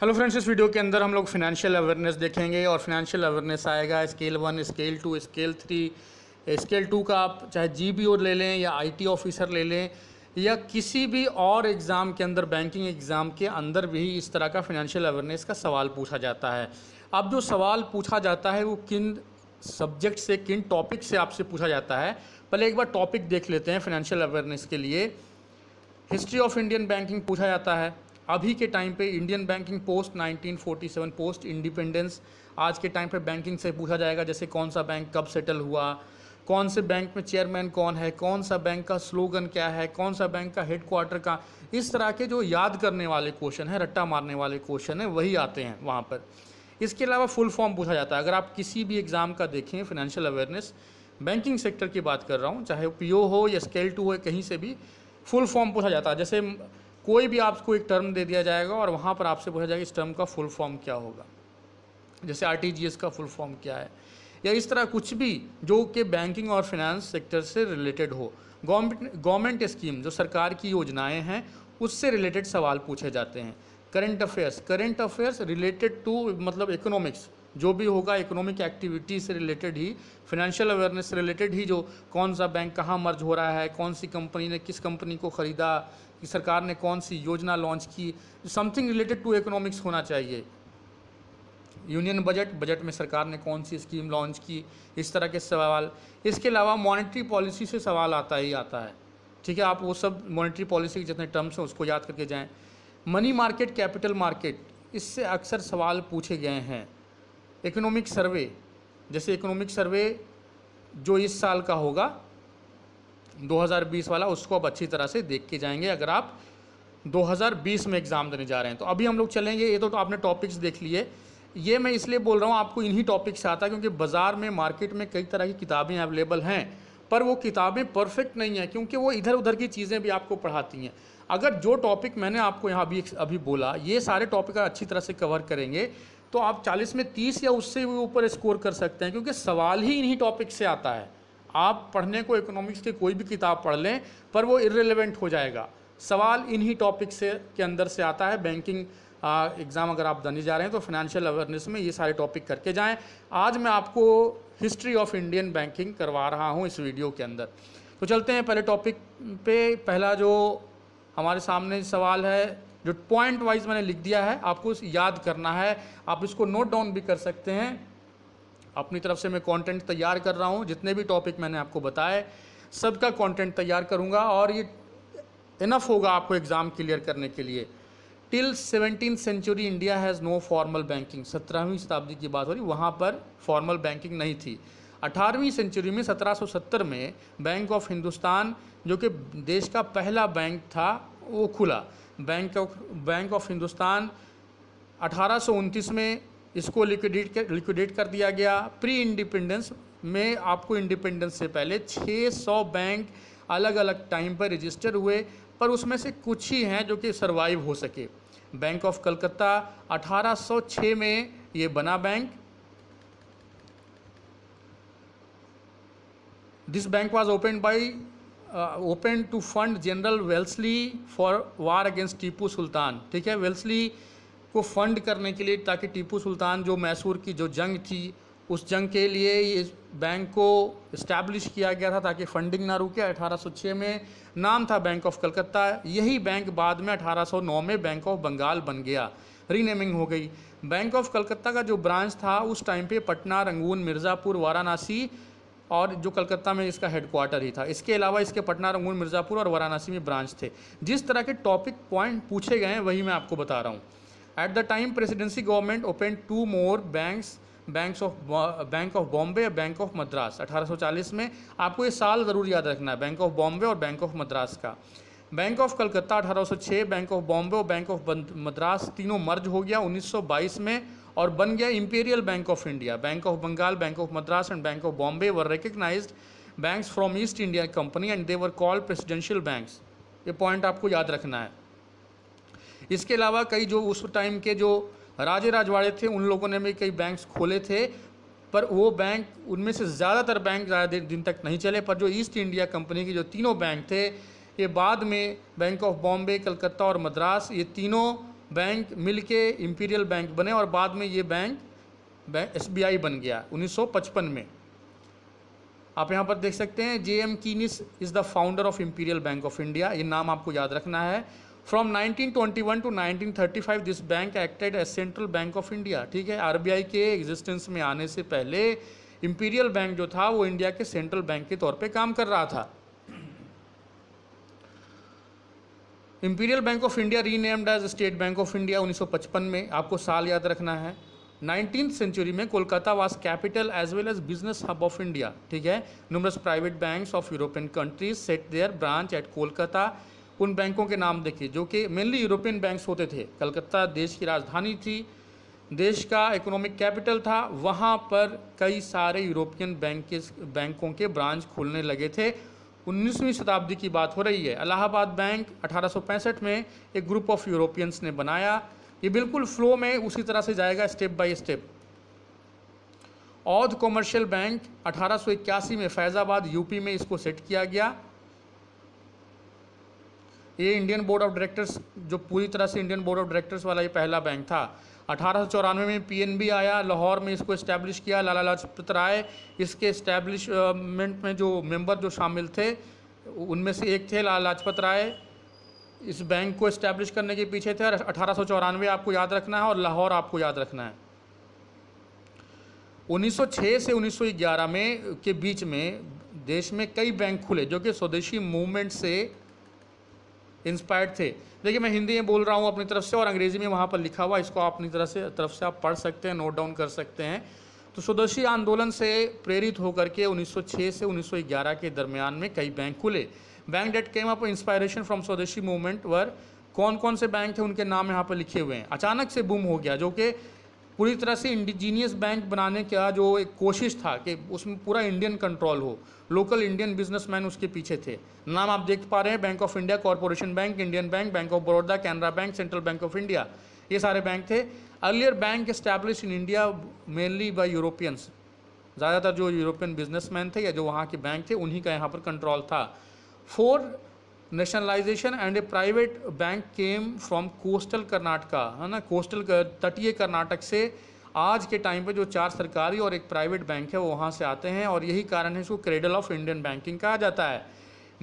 hello friends इस video के अंदर हम लोग फिनेंशियल अवेयरनेस देखेंगे और फिनेंशियल अवेयरनेस आएगा scale one scale two scale three scale two का आप चाहे जी बी ओ ले लें या आई टी ऑफिसर ले लें या किसी भी और एग्ज़ाम के अंदर बैंकिंग एग्ज़ाम के अंदर भी इस तरह का फिनेंशियल अवेयरनेस का सवाल पूछा जाता है अब जो सवाल पूछा जाता है वो किन सब्जेक्ट से किन टॉपिक से आपसे पूछा जाता है पहले एक बार टॉपिक देख लेते हैं फिनेंशियल अवेयरनेस के लिए हिस्ट्री ऑफ इंडियन बैंकिंग पूछा जाता है अभी के टाइम पे Indian banking post 1947 post independence आज के टाइम पे बैंकिंग से पूछा जाएगा जैसे कौन सा बैंक कब सेटल हुआ कौन से बैंक में चेयरमैन कौन है कौन सा बैंक का स्लोगन क्या है कौन सा बैंक का हेडक्वार्टर का इस तरह के जो याद करने वाले क्वेश्चन हैं रट्टा मारने वाले क्वेश्चन हैं वही आते हैं वहाँ पर इसके अलावा फुल फॉर्म पूछा जाता है अगर आप किसी भी एग्ज़ाम का देखें फाइनेंशियल अवेयरनेस बैंकिंग सेक्टर की बात कर रहा हूँ चाहे पी हो या स्केल टू हो कहीं से भी फुल फॉर्म पूछा जाता है जैसे कोई भी आपको एक टर्म दे दिया जाएगा और वहाँ पर आपसे पूछा जाएगा इस टर्म का फुल फॉर्म क्या होगा जैसे आर का फुल फॉर्म क्या है या इस तरह कुछ भी जो कि बैंकिंग और फिनेंस सेक्टर से रिलेटेड हो गवर्नमेंट स्कीम जो सरकार की योजनाएं हैं उससे रिलेटेड सवाल पूछे जाते हैं current affairs current affairs related to मतलब इकोनॉमिक्स जो भी होगा इकोनॉमिक एक्टिविटी से रिलेटेड ही फाइनेंशियल अवेयरनेस से रिलेटेड ही जो कौन सा बैंक कहाँ मर्ज हो रहा है कौन सी कंपनी ने किस कंपनी को ख़रीदा कि सरकार ने कौन सी योजना लॉन्च की समथिंग रिलेटेड टू इकोनॉमिक्स होना चाहिए यूनियन बजट बजट में सरकार ने कौन सी स्कीम लॉन्च की इस तरह के सवाल इसके अलावा मॉनेटरी पॉलिसी से सवाल आता ही आता है ठीक है आप वो सब मॉनेटरी पॉलिसी के जितने टर्म्स हैं उसको याद करके जाएं मनी मार्केट कैपिटल मार्केट इससे अक्सर सवाल पूछे गए हैं इकोनॉमिक सर्वे जैसे इकोनॉमिक सर्वे जो इस साल का होगा 2020 वाला उसको आप अच्छी तरह से देख के जाएंगे अगर आप 2020 में एग्ज़ाम देने जा रहे हैं तो अभी हम लोग चलेंगे ये तो, तो आपने टॉपिक्स देख लिए ये मैं इसलिए बोल रहा हूँ आपको इन्हीं टॉपिक से आता है क्योंकि बाज़ार में मार्केट में कई तरह की किताबें अवेलेबल हैं पर वो किताबें परफेक्ट नहीं हैं क्योंकि वो इधर उधर की चीज़ें भी आपको पढ़ाती हैं अगर जो टॉपिक मैंने आपको यहाँ अभी अभी बोला ये सारे टॉपिक अच्छी तरह से कवर करेंगे तो आप 40 में 30 या उससे भी ऊपर स्कोर कर सकते हैं क्योंकि सवाल ही इन्हीं टॉपिक से आता है आप पढ़ने को इकोनॉमिक्स की कोई भी किताब पढ़ लें पर वो इरेलीवेंट हो जाएगा सवाल इन्हीं टॉपिक से के अंदर से आता है बैंकिंग एग्ज़ाम अगर आप देने जा रहे हैं तो फाइनेंशियल अवेयरनेस में ये सारे टॉपिक करके जाएं आज मैं आपको हिस्ट्री ऑफ इंडियन बैंकिंग करवा रहा हूँ इस वीडियो के अंदर तो चलते हैं पहले टॉपिक पे पहला जो हमारे सामने सवाल है जो पॉइंट वाइज मैंने लिख दिया है आपको याद करना है आप इसको नोट डाउन भी कर सकते हैं अपनी तरफ से मैं कंटेंट तैयार कर रहा हूँ जितने भी टॉपिक मैंने आपको बताए सबका कंटेंट तैयार करूँगा और ये इनफ होगा आपको एग्ज़ाम क्लियर करने के लिए till seventeen century India has no formal banking सत्रहवीं शताब्दी की बात हो रही वहाँ पर फॉर्मल बैंकिंग नहीं थी अठारहवीं सेंचुरी में 1770 में बैंक ऑफ हिंदुस्तान जो कि देश का पहला बैंक था वो खुला bank of bank of Hindustan अठारह में इसको लिक्विडेट लिक्विडेट कर दिया गया प्री इंडिपेंडेंस में आपको इंडिपेंडेंस से पहले 600 बैंक अलग अलग टाइम पर रजिस्टर हुए पर उसमें से कुछ ही हैं जो कि सर्वाइव हो सके बैंक ऑफ कलकत्ता 1806 में ये बना bank this bank was open by open to fund general Wellesley for war against Tipu Sultan ठीक है वेल्सली को फंड करने के लिए ताकि टीपू सुल्तान जो मैसूर की जो जंग थी उस जंग के लिए ये बैंक को इस्टेब्लिश किया गया था ताकि फंडिंग ना रुके 1806 में नाम था बैंक ऑफ कलकत्ता यही बैंक बाद में 1809 में बैंक ऑफ बंगाल बन गया रीनेमिंग हो गई बैंक ऑफ कलकत्ता का जो ब्रांच था उस टाइम पे पटना रंगून मिर्ज़ापुर वाराणसी और जो कलकत्ता में इसका हेडक्वार्टर ही था इसके अलावा इसके पटना रंगून मिर्ज़ापुर और वाराणसी में ब्रांच थे जिस तरह के टॉपिक पॉइंट पूछे गए हैं वही मैं आपको बता रहा हूँ at the time presidency government open two more banks bank of bank of Bombay और बैंक ऑफ मद्रास 1840 में आपको ये साल ज़रूर याद रखना है बैंक ऑफ बॉम्बे और बैंक ऑफ मद्रास का bank of Calcutta 1806 bank of Bombay और बैंक ऑफ मद्रास तीनों मर्ज हो गया 1922 में और बन गया imperial bank of India bank of Bengal bank of Madras and bank of Bombay were recognise banks from east India company and they were call presidential banks ये पॉइंट आपको याद रखना है इसके अलावा कई जो उस टाइम के जो राजे राजवाड़े थे उन लोगों ने भी कई बैंक्स खोले थे पर वो बैंक उनमें से ज़्यादातर बैंक ज़्यादा दिन तक नहीं चले पर जो ईस्ट इंडिया कंपनी के जो तीनों बैंक थे ये बाद में बैंक ऑफ बॉम्बे कलकत्ता और मद्रास ये तीनों बैंक मिलके इम्पीरियल बैंक बने और बाद में ये बैंक एस बी आई बन गया 1955 में आप यहाँ पर देख सकते हैं J M Keynes is the founder of imperial bank of India ये नाम आपको याद रखना है from 1921 to 1935 this bank acted as central bank of India ठीक है आरबीआई के एग्जिस्टेंस में आने से पहले इम्पीरियल बैंक जो था वो इंडिया के सेंट्रल बैंक के तौर पे काम कर रहा था imperial bank of India renamed as state bank of India 1955 में आपको साल याद रखना है नाइनटीन सेंचुरी में Kolkata was capital as well as business hub of India ठीक है numerous private banks of European countries set their branch at Kolkata उन बैंकों के नाम देखिए जो कि मेनली यूरोपियन बैंक्स होते थे कलकत्ता देश की राजधानी थी देश का इकोनॉमिक कैपिटल था वहाँ पर कई सारे यूरोपियन बैंक के बैंकों के ब्रांच खुलने लगे थे 19वीं शताब्दी की बात हो रही है अलाहाबाद बैंक 1865 में एक ग्रुप ऑफ यूरोपियंस ने बनाया ये बिल्कुल फ्लो में उसी तरह से जाएगा step by step Oudh commercial bank 1881 में फैज़ाबाद यूपी में इसको सेट किया गया ये इंडियन बोर्ड ऑफ डायरेक्टर्स जो पूरी तरह से इंडियन बोर्ड ऑफ डायरेक्टर्स वाला ये पहला बैंक था अठारह में पीएनबी आया लाहौर में इसको इस्टेब्लिश किया लाला लाजपत राय इसके इस्टेब्लिशमेंट में जो मेंबर जो शामिल थे उनमें से एक थे लाला लाजपत राय इस बैंक को इस्टेब्लिश करने के पीछे थे और अठारह आपको याद रखना है और लाहौर आपको याद रखना है 1906 से 1911 में के बीच में देश में कई बैंक खुले जो कि स्वदेशी मूवमेंट से इंस्पायर्ड थे देखिए मैं हिंदी में बोल रहा हूँ अपनी तरफ से और अंग्रेजी में वहाँ पर लिखा हुआ इसको आप अपनी तरह से तरफ से आप पढ़ सकते हैं नोट डाउन कर सकते हैं तो स्वदेशी आंदोलन से प्रेरित होकर के 1906 से 1911 के दरमियान में कई बैंक खुले bank that came up inspiration from swadeshi movement were कौन कौन से बैंक थे उनके नाम यहाँ पर लिखे हुए हैं अचानक से बूम हो गया जो कि पूरी तरह से इंडिजीनियस बैंक बनाने का जो एक कोशिश था कि उसमें पूरा इंडियन कंट्रोल हो लोकल इंडियन बिजनेसमैन उसके पीछे थे नाम आप देख पा रहे हैं bank of India corporation bank Indian bank bank of Baroda Canara bank central bank of India ये सारे बैंक थे earlier bank establish in India mainly by Europeans ज़्यादातर जो यूरोपियन बिजनेसमैन थे या जो वहाँ के बैंक थे उन्हीं का यहाँ पर कंट्रोल था for nationalisation and a private bank came from coastal Karnataka है ना कोस्टल तटीय कर्नाटक से आज के टाइम पे जो चार सरकारी और एक प्राइवेट बैंक है वो वहाँ से आते हैं और यही कारण है इसको क्रेडल ऑफ इंडियन बैंकिंग कहा जाता है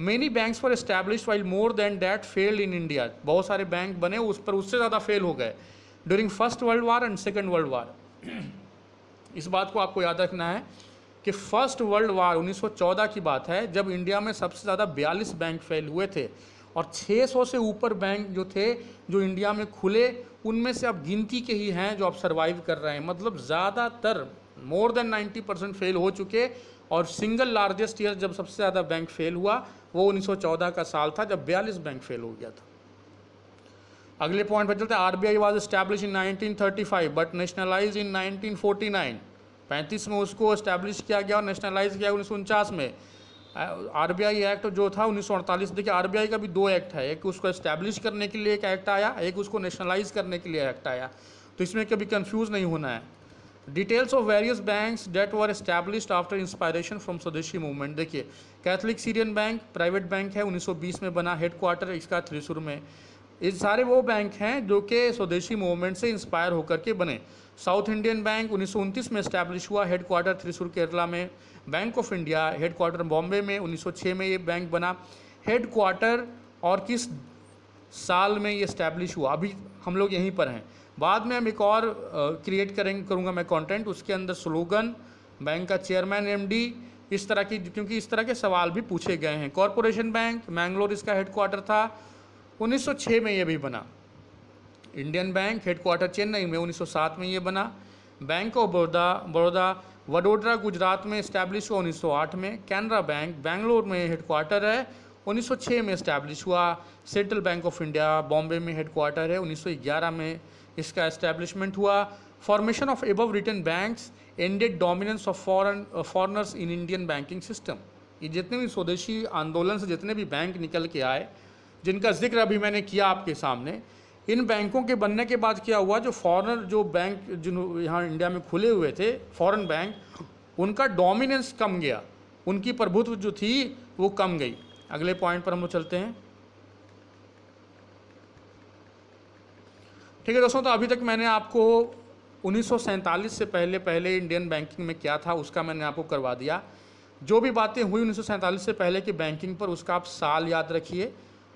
many banks for establish while more than that failed in India बहुत सारे बैंक बने उस पर उससे ज़्यादा फेल हो गए during first world war and second world war इस बात को आपको याद रखना है कि फर्स्ट वर्ल्ड वार 1914 की बात है जब इंडिया में सबसे ज़्यादा बयालीस बैंक फेल हुए थे और 600 से ऊपर बैंक जो थे जो इंडिया में खुले उनमें से अब गिनती के ही हैं जो अब सर्वाइव कर रहे हैं मतलब ज़्यादातर मोर देन 90 परसेंट फेल हो चुके और सिंगल लार्जेस्ट ईयर जब सबसे ज़्यादा बैंक फेल हुआ वो 1914 का साल था जब बयालीस बैंक फेल हो गया था अगले पॉइंट पर चलते R B I was establish in five but nationalise in nine पैंतीस में उसको इस्टेब्लिश किया गया और नेशनलाइज किया उन्नीस में आरबीआई एक्ट जो था उन्नीस देखिए आरबीआई का भी दो एक्ट है एक उसको इस्टेब्लिश करने के लिए एक एक्ट आया एक उसको नेशनलाइज करने के लिए एक्ट आया तो इसमें कभी कंफ्यूज नहीं होना है details of various banks that were establish after inspiration from swadeshi movement देखिए Catholic Syrian bank private bank है 1920 में बना हेड क्वार्टर इसका थ्रिसुर में ये सारे वो बैंक हैं जो कि स्वदेशी मूवमेंट से इंस्पायर होकर के बने साउथ इंडियन बैंक उन्नीस में स्टैब्लिश हुआ हेड क्वार्टर थ्रिसूर केरला में bank of India head quarter Bombay में 1906 में ये बैंक बना हेड क्वार्टर और किस साल में ये स्टैब्लिश हुआ अभी हम लोग यहीं पर हैं बाद में हम एक और क्रिएट करेंगे करूँगा मैं कॉन्टेंट उसके अंदर स्लोगन बैंक का चेयरमैन एम इस तरह की क्योंकि इस तरह के सवाल भी पूछे गए हैं कॉरपोरेशन बैंक मैंगलोर इसका हेडक्वार्टर था 1906 में यह भी बना इंडियन बैंक हेडक्वार्टर चेन्नई में 1907 में ये बना बैंक ऑफ बड़ौदा बड़ौदा वडोदरा गुजरात में इस्टेब्लिश हुआ 1908 में कैनरा बैंक बैंगलोर में हेडक्वार्टर है 1906 में इस्टेब्लिश हुआ central bank of India Bombay में हेडक्वार्टर है 1911 में इसका इस्टेब्लिशमेंट हुआ formation of above return banks ended dominance of foreign foreigners in Indian banking system ये जितने भी स्वदेशी आंदोलन से जितने भी बैंक निकल के आए जिनका जिक्र अभी मैंने किया आपके सामने इन बैंकों के बनने के बाद क्या हुआ जो फॉरनर जो बैंक जिन यहाँ इंडिया में खुले हुए थे फॉरेन बैंक उनका डोमिनेंस कम गया उनकी प्रभुत्व जो थी वो कम गई अगले पॉइंट पर हम चलते हैं ठीक है दोस्तों तो अभी तक मैंने आपको उन्नीस से पहले पहले इंडियन बैंकिंग में क्या था उसका मैंने आपको करवा दिया जो भी बातें हुई उन्नीस से पहले की बैंकिंग पर उसका आप साल याद रखिए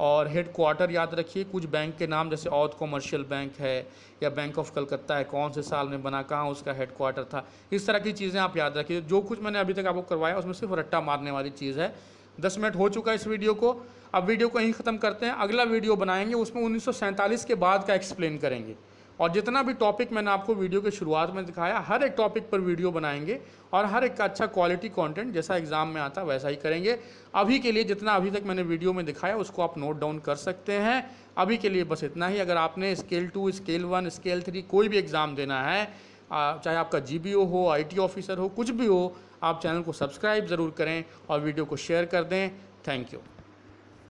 और हेड क्वार्टर याद रखिए कुछ बैंक के नाम जैसे औध कॉमर्शियल बैंक है या बैंक ऑफ कलकत्ता है कौन से साल में बना कहाँ उसका हेड क्वार्टर था इस तरह की चीज़ें आप याद रखिए जो कुछ मैंने अभी तक आपको करवाया उसमें सिर्फ रट्टा मारने वाली चीज़ है दस मिनट हो चुका है इस वीडियो को अब वीडियो को यहीं ख़त्म करते हैं अगला वीडियो बनाएंगे उसमें उन्नीस के बाद का एक्सप्लेन करेंगे और जितना भी टॉपिक मैंने आपको वीडियो के शुरुआत में दिखाया हर एक टॉपिक पर वीडियो बनाएंगे और हर एक का अच्छा क्वालिटी कंटेंट जैसा एग्ज़ाम में आता वैसा ही करेंगे अभी के लिए जितना अभी तक मैंने वीडियो में दिखाया उसको आप नोट डाउन कर सकते हैं अभी के लिए बस इतना ही अगर आपने scale two scale one scale three कोई भी एग्ज़ाम देना है चाहे आपका ओ हो टी ऑफिसर हो कुछ भी हो आप चैनल को सब्सक्राइब ज़रूर करें और वीडियो को शेयर कर दें थैंक यू